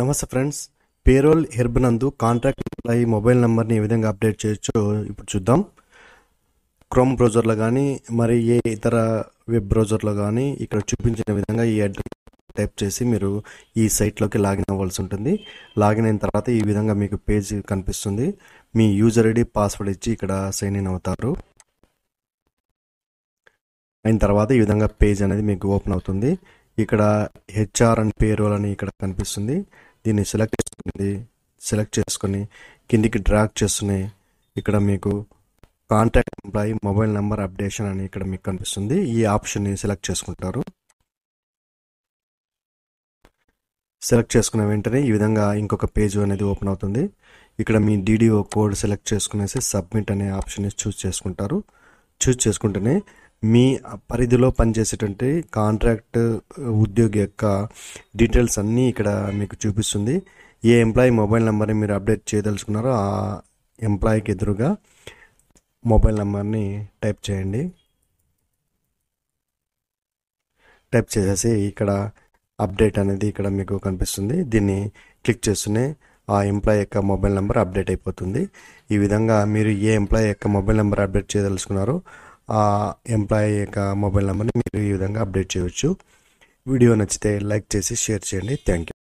నమస్తే friends payroll HERB నందు contract employee mobile నెంబర్ని ఏ విధంగా అప్డేట్ చేయొచ్చో ఇప్పుడు చూద్దాం క్రోమ్ బ్రౌజర్లో కానీ మరి ఏ ఇతర వెబ్ బ్రౌజర్లో కానీ ఇక్కడ చూపించిన విధంగా ఈ అడ్రస్ టైప్ చేసి మీరు ఈ సైట్లోకి లాగిన్ అవ్వాల్సి ఉంటుంది లాగిన్ అయిన తర్వాత ఈ విధంగా మీకు పేజ్ కనిపిస్తుంది మీ యూజర్ ఐడి పాస్వర్డ్ ఇచ్చి ఇక్కడ సైన్ ఇన్ అవుతారు అయిన తర్వాత ఈ విధంగా పేజ్ అనేది మీకు ఓపెన్ అవుతుంది ఇక్కడ హెచ్ఆర్ అండ్ పేరోల్ అని ఇక్కడ కనిపిస్తుంది దీన్ని సెలెక్ట్ చేసుకుంది సెలెక్ట్ చేసుకొని కిందికి డ్రాక్ చేస్తుని ఇక్కడ మీకు contact employee mobile number updation అని ఇక్కడ మీకు కనిపిస్తుంది ఈ ఆప్షన్ని సెలెక్ట్ చేసుకుంటారు సెలెక్ట్ చేసుకున్న వెంటనే ఈ విధంగా ఇంకొక పేజ్ అనేది ఓపెన్ అవుతుంది ఇక్కడ మీ డీడీఓ కోడ్ సెలెక్ట్ చేసుకునేసి సబ్మిట్ అనే ఆప్షన్ని చూస్ చేసుకుంటారు చూస్ చేసుకుంటేనే మీ పరిధిలో పనిచేసేటువంటి కాంట్రాక్ట్ ఉద్యోగి యొక్క డీటెయిల్స్ అన్నీ ఇక్కడ మీకు చూపిస్తుంది ఏ ఎంప్లాయీ మొబైల్ నెంబర్ని మీరు అప్డేట్ చేయదలుచుకున్నారో ఆ ఎంప్లాయీకి ఎదురుగా మొబైల్ నెంబర్ని టైప్ చేయండి టైప్ చేసేసి ఇక్కడ అప్డేట్ అనేది ఇక్కడ మీకు కనిపిస్తుంది దీన్ని క్లిక్ చేస్తూనే ఆ ఎంప్లాయ్ యొక్క మొబైల్ నెంబర్ అప్డేట్ అయిపోతుంది ఈ విధంగా మీరు ఏ ఎంప్లాయ్ యొక్క మొబైల్ నెంబర్ అప్డేట్ చేయదలుచుకున్నారో ఆ ఎంప్లాయీ యొక్క మొబైల్ నెంబర్ని మీరు ఈ విధంగా అప్డేట్ చేయవచ్చు వీడియో నచ్చితే లైక్ చేసి షేర్ చేయండి థ్యాంక్ యూ